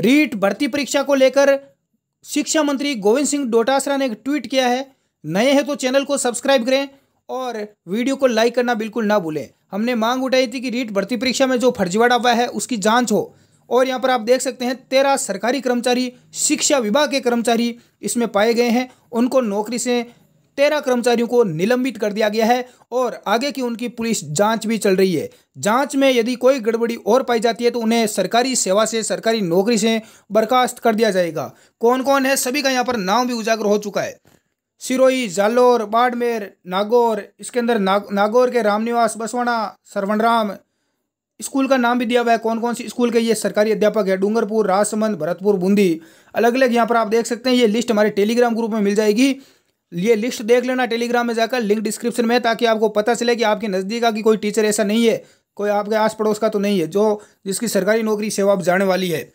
रीट भर्ती परीक्षा को लेकर शिक्षा मंत्री गोविंद सिंह डोटासरा ने एक ट्वीट किया है नए हैं तो चैनल को सब्सक्राइब करें और वीडियो को लाइक करना बिल्कुल ना भूलें हमने मांग उठाई थी कि रीट भर्ती परीक्षा में जो फर्जीवाड़ा हुआ है उसकी जांच हो और यहाँ पर आप देख सकते हैं तेरह सरकारी कर्मचारी शिक्षा विभाग के कर्मचारी इसमें पाए गए हैं उनको नौकरी से तेरह कर्मचारियों को निलंबित कर दिया गया है और आगे की उनकी पुलिस जांच भी चल रही है जांच में यदि कोई गड़बड़ी और पाई जाती है तो उन्हें सरकारी सेवा से सरकारी नौकरी से बर्खास्त कर दिया जाएगा कौन कौन है सभी का यहाँ पर नाम भी उजागर हो चुका है सिरोही जालोर बाड़मेर नागौर इसके अंदर ना, नागौर के रामनिवास बसवाणा सरवणराम स्कूल का नाम भी दिया हुआ है कौन कौन सी स्कूल के ये सरकारी अध्यापक है डूंगरपुर राजसमंद भरतपुर बूंदी अलग अलग यहाँ पर आप देख सकते हैं ये लिस्ट हमारे टेलीग्राम ग्रुप में मिल जाएगी ये लिस्ट देख लेना टेलीग्राम में जाकर लिंक डिस्क्रिप्शन में ताकि आपको पता चले कि आपके नज़दीक का कि कोई टीचर ऐसा नहीं है कोई आपके आस पड़ोस का तो नहीं है जो जिसकी सरकारी नौकरी सेवा आप जाने वाली है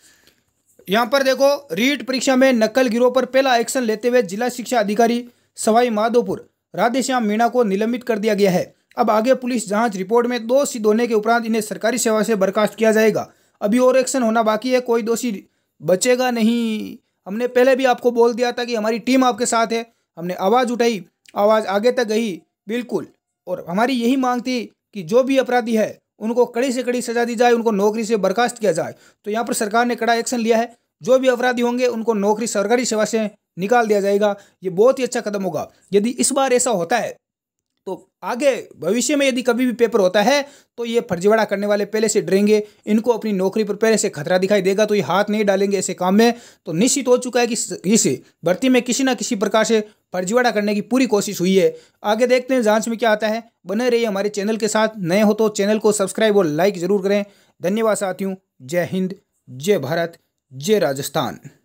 यहाँ पर देखो रीट परीक्षा में नकल गिरोह पर पहला एक्शन लेते हुए जिला शिक्षा अधिकारी सवाई माधोपुर राधेश्याम मीणा को निलंबित कर दिया गया है अब आगे पुलिस जांच रिपोर्ट में दो सिद्ध के उपरांत इन्हें सरकारी सेवा से बर्खास्त किया जाएगा अभी और एक्शन होना बाकी है कोई दोषी बचेगा नहीं हमने पहले भी आपको बोल दिया था कि हमारी टीम आपके साथ है हमने आवाज़ उठाई आवाज़ आगे तक गई बिल्कुल और हमारी यही मांग थी कि जो भी अपराधी है उनको कड़ी से कड़ी सजा दी जाए उनको नौकरी से बर्खास्त किया जाए तो यहाँ पर सरकार ने कड़ा एक्शन लिया है जो भी अपराधी होंगे उनको नौकरी सरकारी सेवा से निकाल दिया जाएगा ये बहुत ही अच्छा कदम होगा यदि इस बार ऐसा होता है तो आगे भविष्य में यदि कभी भी पेपर होता है तो ये फर्जीवाड़ा करने वाले पहले से डरेंगे इनको अपनी नौकरी पर पहले से खतरा दिखाई देगा तो ये हाथ नहीं डालेंगे ऐसे काम में तो निश्चित हो चुका है कि इस भर्ती में किसी ना किसी प्रकार से फर्जीवाड़ा करने की पूरी कोशिश हुई है आगे देखते हैं जांच में क्या आता है बने रहिए हमारे चैनल के साथ नए हो तो चैनल को सब्सक्राइब और लाइक जरूर करें धन्यवाद साथियों जय हिंद जय भारत जय राजस्थान